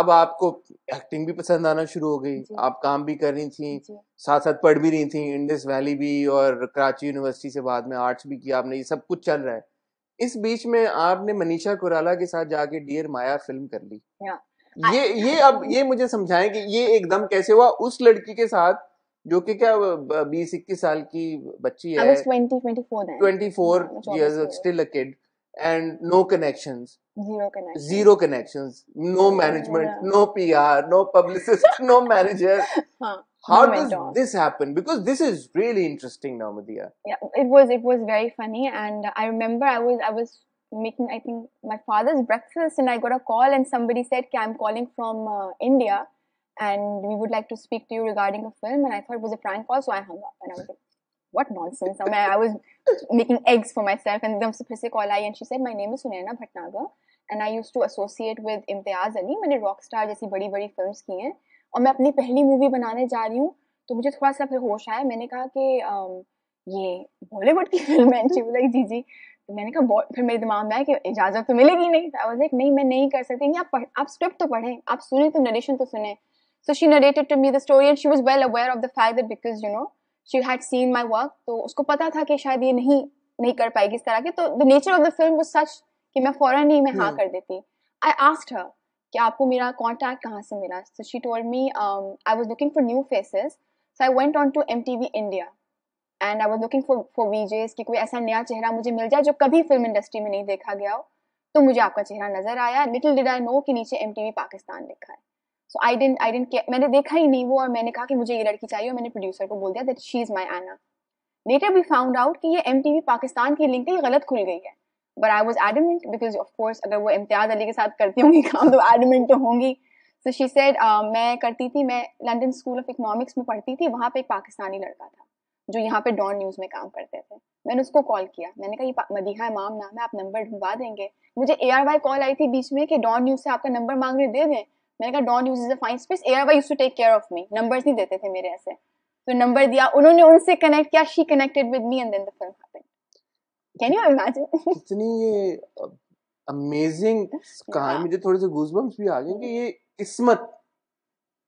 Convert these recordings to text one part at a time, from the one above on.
अब आपको एक्टिंग भी पसंद आना शुरू हो गई आप काम भी कर रही थी साथ साथ पढ़ भी रही थी इंडस वैली भी और कराची यूनिवर्सिटी से बाद में आर्ट्स भी किया आपने ये सब कुछ चल रहा है इस बीच में आपने मनीषा कुराला के साथ जाके डियर माया फिल्म कर ली ये ये अब ये मुझे समझाएं कि ये एकदम कैसे हुआ उस लड़की के साथ जो कि क्या बीस इक्कीस साल की बच्ची है twenty four still a kid and no connections. Zero connections. Zero connections. No management, yeah. no PR, no publicist, no manager. Huh. How no does mentor. this happen? Because this is really interesting now, Madhya. Yeah, it was it was very funny, and I remember I was I was making I think my father's breakfast, and I got a call, and somebody said, "I'm calling from uh, India." and we would like to speak to you regarding a film. And I thought it was a prank call, so I hung up. And I was like, what nonsense. I, mean, I was making eggs for myself, and then Suprisi called and she said, My name is Sunaina Bhatnagar, and I used to associate with Imtiaz Ali मैंने rock star जैसी बड़ी बड़ी film की हैं और मैं अपनी पहली मूवी बनाने जा रही हूँ तो मुझे थोड़ा सा फिर होश आया मैंने कहा कि um, ये बॉलीवुड की फिल्म है शी लाइक जी जी तो मैंने कहा फिर मेरे दिमाग में आया कि इजाज़त तो मिलेगी नहीं आई वाज लाइक नहीं मैं नहीं कर सकती आप आप स्क्रिप्ट तो पढ़ें आप सुने तो नरेशन तो सुने so she narrated to me the story and she was well aware of the fact that because you know she had seen my work तो उसको पता था कि शायद ये नहीं नहीं कर पाएगी इस तरह की तो the nature of the film वो सच कि मैं फ़ौरन ही मैं हाँ hmm. कर देती आई आस्ट हर कि आपको मेरा कॉन्टैक्ट कहाँ से मिला so she told me I was looking for new faces so I went on to M T V India and I was looking for for VJs कि कोई ऐसा नया चेहरा मुझे मिल जाए जो कभी फिल्म इंडस्ट्री में नहीं देखा गया हो तो मुझे आपका चेहरा नजर आया लिटिल डिड आई नो कि नीचे एम टी वी पाकिस्तान लिखा है सो आई डेंट आई डेंट मैंने देखा ही नहीं वो और मैंने कहा कि मुझे ये लड़की चाहिए और मैंने प्रोड्यूसर को बोल दिया दैट शी इज़ माई आना लेटर वी फाउंड आउट कि ये एम पाकिस्तान की लिंक थी गलत खुल गई है but I was adamant because ऑफकोर्स अगर वो इम्तियाज अली के साथ करती होंगी काम तो एडमेंट तो होंगी सो शी सेड मैं करती थी मैं लंदन स्कूल ऑफ इकनॉमिक्स में पढ़ती थी वहाँ पे एक पाकिस्तानी लड़का था जो यहाँ पे डॉन न्यूज़ में काम करते थे मैंने उसको कॉल किया मैंने कहा ये मदीहा इमाम नाम है आप नंबर ढूंढवा देंगे मुझे ए आर वाई कॉल आई थी बीच में कि डॉन न्यूज़ से आपका नंबर मांगने दे दें मैंने कहा don use is a fine space air why to take care of me number नहीं देते थे मेरे ऐसे तो नंबर दिया उन्होंने उनसे कनेक्ट किया she connected with me and then the film happened can you imagine इतनी ये अमेजिंग कहानी मुझे थोड़े से गूजबम्स भी आ गए कि ये किस्मत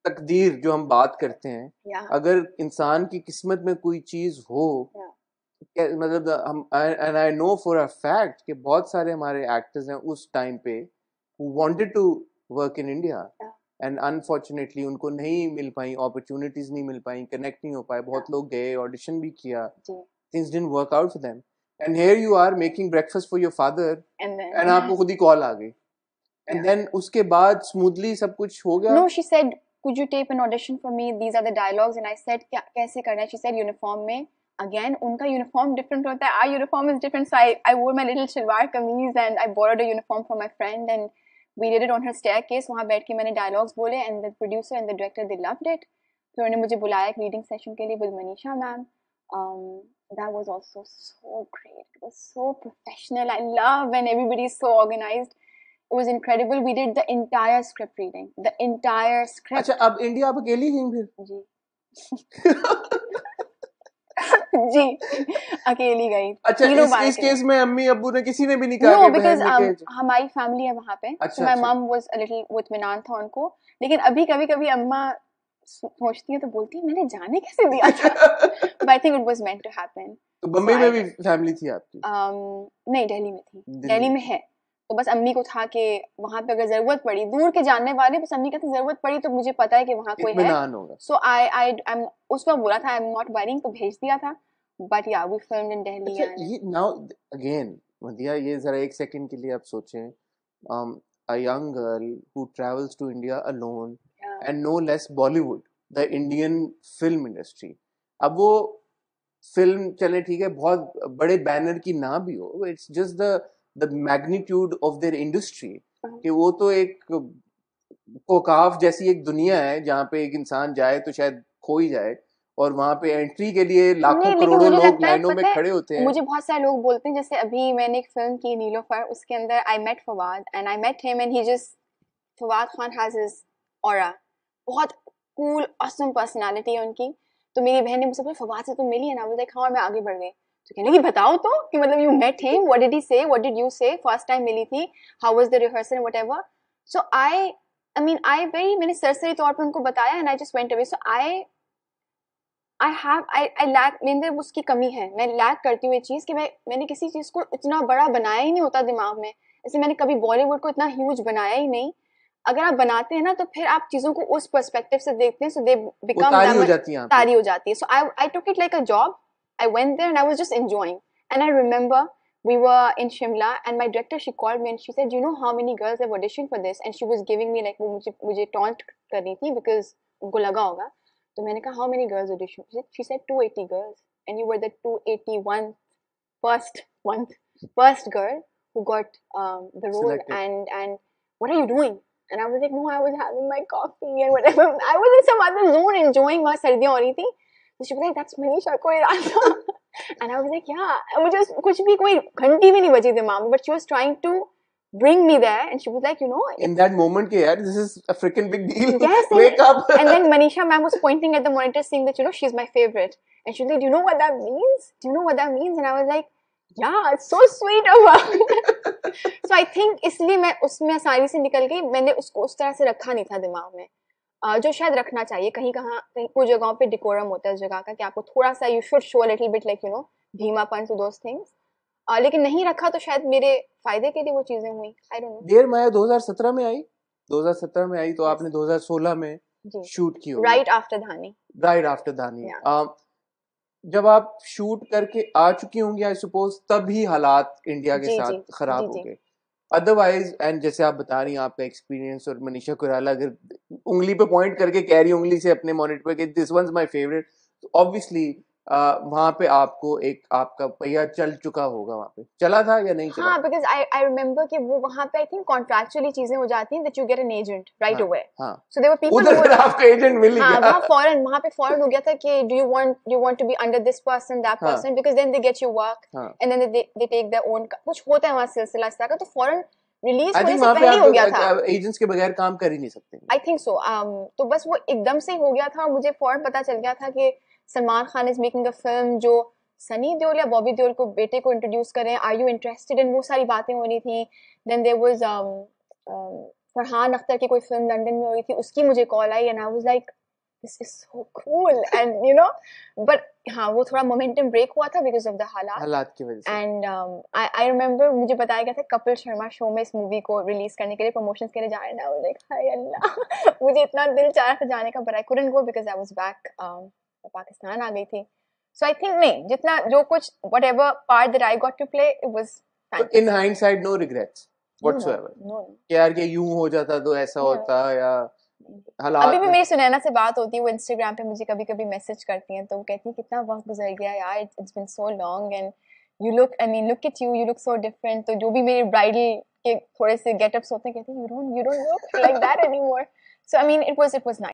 तकदीर जो हम बात करते हैं yeah. अगर इंसान की किस्मत में कोई चीज हो yeah. मतलब हम and I know for a fact कि बहुत सारे हमारे एक्टर्स हैं उस टाइम पे wanted to work in India and unfortunately उनको नहीं मिल पाई अपॉर्चुनिटीज नहीं मिल पाई कनेक्ट नहीं हो पाए बहुत लोग गए ऑडिशन भी किया things didn't work out for them and here you are making breakfast for your father and आपको खुद ही कॉल आ गई एंड देन उसके बाद स्मूथली सब कुछ हो गया no she said could you tape an audition for me these are the dialogues and i said kaise karna hai she said uniform mein again unka uniform different hota hai our uniform is different so i i wore my little shalwar kameez and i borrowed a uniform from my friend and we did it on her staircase वहाँ बैठ के मैंने dialogues बोले and the producer and the director they loved it फिर उन्होंने मुझे बुलाया एक रीडिंग सेशन के लिए with Manisha ma'am that was also so great. It was so professional. I love when everybody is so organized. It was incredible. We did the entire script reading. The entire script. अच्छा अब India आप अकेली गई फिर? जी. जी अकेली गई अच्छा इस, बार इस केस में अम्मी अब्बू ने किसी ने भी नहीं कहा नो बिकॉज um, हमारी फैमिली है वहाँ पे अच्छा, my mum was a little वो इत्मीनान था उनको लेकिन अभी कभी कभी अम्मा सोचती है तो बोलती है मैंने जाने कैसे दिया था but I think it was meant to happen तो बम्बई में भी फैमिली थी आपकी um, नहीं दिल्ली में थी दिल्ली में है तो बस अम्मी को था कि वहां पे अगर जरूरत पड़ी दूर के जानने वाले बस अम्मी कहते जरूरत पड़ी तो मुझे पता है कि वहां कोई है सो आई आई आई उस वक्त बोला था आई एम नॉट वरिंग तो भेज दिया था but yeah we film in Delhi now again मदिया ये जरा एक सेकंड के लिए आप सोचें um a young girl who travels to india alone yeah. and no less bollywood the indian film industry ab wo film chale theek hai bahut bade banner ki na bhi ho it's just the the magnitude of their industry कि वो तो एक कोकाफ जैसी एक दुनिया है जहाँ पे एक इंसान जाए तो शायद खो ही जाए और वहाँ पे एंट्री के लिए लाखों करोड़ों लोग लाइनों में खड़े होते हैं मुझे बहुत सारे लोग बोलते हैं जैसे अभी मैंने एक फिल्म की नीलो फर उसके अंदर I met Fawad and I met him and he just Fawad Khan has his aura बहुत कूल ऑसम पर्सनालिटी है उनकी तो मेरी बहन ने मुझसे बोला फवाद से तुम मिली है ना बोलते हाँ मैं आगे बढ़ गई कहने लगी बताओ तो कि मतलब you met him what did he say what did you say first time मिली थी how was the rehearsal and whatever so I I mean I very मैंने सरसरी तौर पर उनको बताया and I just went away so I I have I I lack मेरे उसकी कमी है मैं लैक करती हूँ ये चीज़ कि मैं मैंने किसी चीज़ को इतना बड़ा बनाया ही नहीं होता दिमाग में ऐसे मैंने कभी बॉलीवुड को इतना ह्यूज बनाया ही नहीं अगर आप बनाते हैं ना तो फिर आप चीज़ों को उस परस्पेक्टिव से देखते हैं सो दे बिकम तारी हो जाती है so I I took it like a job I went there and I was just enjoying. And I remember we were in Shimla and my director, she called me and she said, you know how many girls have auditioned for this? And she was giving me like, mujhe मुझे taunt karni thi because उनको laga hoga." So I said, how many girls auditioned? She said, she said 280 girls. And you were the 281 first one, first girl who got um, the role. Selected. And and what are you doing? And I was like, no, I was having my coffee and whatever. I was in some other zone enjoying my sardiyan or anything. तो she like that's Manisha Koirala and I was like yeah मुझे कुछ भी कोई घंटी भी नहीं बजी दिमाग में but she was trying to bring me there and she was like you know in that moment ke yaar this is a freaking big deal yes, wake and, up and then manisha ma'am was pointing at the monitor saying that you know she's my favorite and she was like do you know what that means do you know what that means and i was like yeah it's so sweet of her so i think isliye main usme आसानी se nikal gayi maine usko us tarah se rakha nahi tha दिमाग mein जो शायद रखना चाहिए कहीं कहाँ कहीं कुछ जगहों पे डिकोरम होता है उस जगह का कि आपको थोड़ा सा you should show little bit like you know धीमापन टू दोस थिंग्स लेकिन नहीं रखा तो शायद मेरे फायदे के लिए वो चीजें हुई I don't know there Maya 2017 में आई 2017 में आई तो आपने 2016 में शूट की होगी right after Dhaani right after Dhaani जब आप शूट करके आ चुकी होंगी आई सपोज तब ही हालात इंडिया के साथ खराब हो गए अदरवाइज एंड जैसे आप बता रही हैं आपका एक्सपीरियंस और मनीषा कुराला अगर उंगली पे पॉइंट करके कैरी उंगली से अपने मॉनिटर पे this one my favourite obviously वहां पे आपको एक आपका पहिया चल चुका होगा वहां पे चला था या नहीं चला बिकॉज आई आई रिमेम्बर कि वो वहां पे आई थिंक कॉन्ट्रैक्चुअली चीजें हो जाती हैं that you get an agent right away so there were people उधर फिर आपका एजेंट मिल गया हां वहां फॉरेन वहां पे फॉरेन हो गया था कि do you want you want to be under this person that person because then they get you work and then they take their own कुछ होता है वहां सिलसिला इस तरह का तो फॉरेन रिलीज होने से पहले हो गया था एजेंट्स के बगैर काम कर ही नहीं सकते आई थिंक सो तो बस वो एकदम से हो गया था मुझे फौरन पता चल गया था कि Salman Khan is making a film जो सनी देओल या बॉबी देओल को बेटे को इंट्रोड्यूस करें आर यू इंटरेस्टेड इन वो सारी बातें हो रही थी then there was Farhan Akhtar की कोई फिल्म लंदन में हुई थी उसकी मुझे कॉल आई and I was like this is so cool and you know but हाँ वो थोड़ा मोमेंटम ब्रेक हुआ था बिकॉज ऑफ द हालात हालात की वजह से एंड आई आई रिमेंबर मुझे बताया गया था कपिल शर्मा शो में इस मूवी को रिलीज करने के लिए प्रमोशन के लिए जा रहा था लाइक हाय अल्लाह मुझे इतना दिल चाह रहा था जाने का but I couldn't go because I was back Pakistan आ गई थी सो आई थिंक नहीं जितना जो कुछ whatever part that I got to play it was in hindsight no regrets whatsoever यार ये यूं हो जाता तो ऐसा होता या हालात अभी भी मेरी सुनैना से बात होती है वो इंस्टाग्राम पे मुझे कभी कभी मैसेज करती हैं तो वो कहती है कितना वक्त गुजर गया यार it's been so long and you look I mean look at you you look so different तो जो भी मेरे ब्राइडल के थोड़े से गेटअप्स होते हैं कहते हैं you don't you don't look like that anymore so I mean it was it was